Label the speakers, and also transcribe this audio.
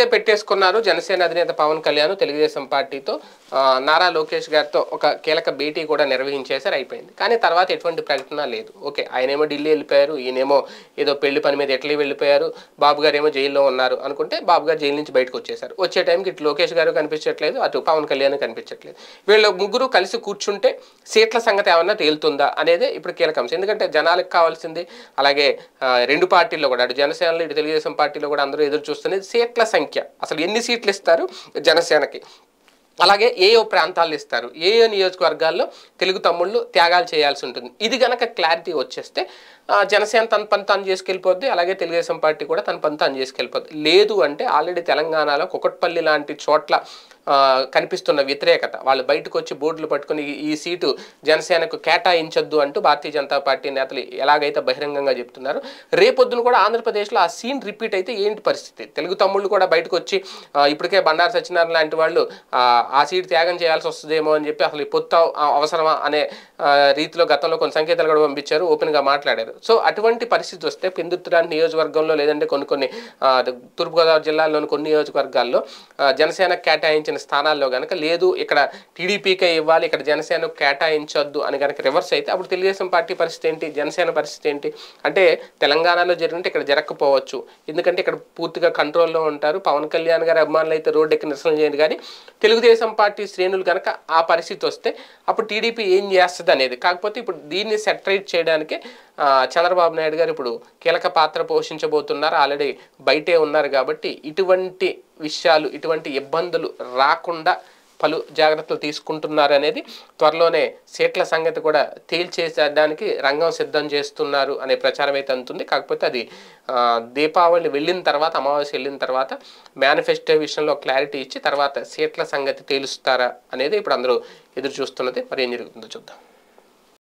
Speaker 1: ఏదైతే పెట్టేసుకున్నారు జనసేన అధినేత పవన్ కళ్యాణ్ తెలుగుదేశం పార్టీతో నారా లోకేష్ గారితో ఒక కీలక భేటీ కూడా నిర్వహించేసారు అయిపోయింది కానీ తర్వాత ఎటువంటి ప్రకటన లేదు ఓకే ఆయనేమో ఢిల్లీ వెళ్ళిపోయారు ఈయనేమో ఏదో పెళ్లి పని మీద ఎట్లీ వెళ్ళిపోయారు బాబు గారు ఏమో జైల్లో ఉన్నారు అనుకుంటే బాబు గారు జైలు నుంచి బయటకు వచ్చేసారు వచ్చే టైంకి ఇటు లోకేష్ గారు కనిపించట్లేదు అటు పవన్ కళ్యాణ్ కనిపించట్లేదు వీళ్ళు ముగ్గురు కలిసి కూర్చుంటే సీట్ల సంగతి ఏమన్నా తేలుతుందా అనేది ఇప్పుడు కీలక అంశం ఎందుకంటే జనాలకు కావాల్సింది అలాగే రెండు పార్టీల్లో కూడా అటు జనసేనలో ఇటు తెలుగుదేశం పార్టీలో కూడా అందరూ ఎదురు చూస్తున్నది సీట్ల సంఖ్య సంఖ్య అసలు ఎన్ని సీట్లు ఇస్తారు జనసేనకి అలాగే ఏ ఏ ప్రాంతాలు ఇస్తారు ఏ ఏ నియోజకవర్గాల్లో తెలుగు తమ్ముళ్ళు త్యాగాలు చేయాల్సి ఉంటుంది ఇది గనక క్లారిటీ వచ్చేస్తే జనసేన తన పని తను చేసుకెళ్ళిపోద్ది అలాగే తెలుగుదేశం పార్టీ కూడా తన పని తను చేసుకెళ్ళిపోద్ది లేదు అంటే ఆల్రెడీ తెలంగాణలో కుకట్పల్లి లాంటి చోట్ల కనిపిస్తున్న వ్యతిరేకత వాళ్ళు బయటకు వచ్చి బోర్డులు పట్టుకుని ఈ సీటు జనసేనకు కేటాయించొద్దు అంటూ భారతీయ జనతా పార్టీ నేతలు ఎలాగైతే బహిరంగంగా చెప్తున్నారు రేపొద్దున కూడా ఆంధ్రప్రదేశ్లో ఆ సీన్ రిపీట్ అయితే ఏంటి పరిస్థితి తెలుగు తమ్ముళ్ళు కూడా బయటకు వచ్చి ఇప్పటికే బండారు సత్యనారాయణ లాంటి వాళ్ళు ఆ సీటు త్యాగం చేయాల్సి వస్తుందేమో అని చెప్పి అసలు పొత్తు అవసరమా అనే రీతిలో గతంలో కొన్ని సంకేతాలు కూడా పంపించారు ఓపెన్గా మాట్లాడారు చేశారు సో అటువంటి పరిస్థితి వస్తే పెందుర్తిరాని నియోజకవర్గంలో లేదంటే కొన్ని కొన్ని తూర్పుగోదావరి జిల్లాలోని కొన్ని నియోజకవర్గాల్లో జనసేన కేటాయించిన స్థానాల్లో కనుక లేదు ఇక్కడ టీడీపీకే ఇవ్వాలి ఇక్కడ జనసేన కేటాయించొద్దు అని కనుక రివర్స్ అయితే అప్పుడు తెలుగుదేశం పార్టీ పరిస్థితి ఏంటి జనసేన పరిస్థితి ఏంటి అంటే తెలంగాణలో జరిగినట్టు ఇక్కడ జరగకపోవచ్చు ఎందుకంటే ఇక్కడ పూర్తిగా కంట్రోల్లో ఉంటారు పవన్ కళ్యాణ్ గారి అభిమానులు అయితే రోడ్డు ఎక్కి నిరసన చేయండి కానీ తెలుగుదేశం పార్టీ శ్రేణులు కనుక ఆ పరిస్థితి వస్తే అప్పుడు టీడీపీ ఏం చేస్తుంది అనేది కాకపోతే ఇప్పుడు దీన్ని సెటరేట్ చేయడానికి చంద్రబాబు నాయుడు గారు ఇప్పుడు కీలక పాత్ర పోషించబోతున్నారు ఆల్రెడీ బయటే ఉన్నారు కాబట్టి ఇటువంటి విషయాలు ఇటువంటి ఇబ్బందులు రాకుండా పలు జాగ్రత్తలు తీసుకుంటున్నారు అనేది త్వరలోనే సీట్ల సంగతి కూడా తేల్చేసేయడానికి రంగం సిద్ధం చేస్తున్నారు అనే ప్రచారం అయితే అందుతుంది కాకపోతే అది దీపావళి వెళ్ళిన తర్వాత అమావాస్య వెళ్ళిన తర్వాత మేనిఫెస్టో విషయంలో క్లారిటీ ఇచ్చి తర్వాత సీట్ల సంగతి తేలుస్తారా అనేది ఇప్పుడు అందరూ ఎదురు చూస్తున్నది మరి ఏం జరుగుతుందో చూద్దాం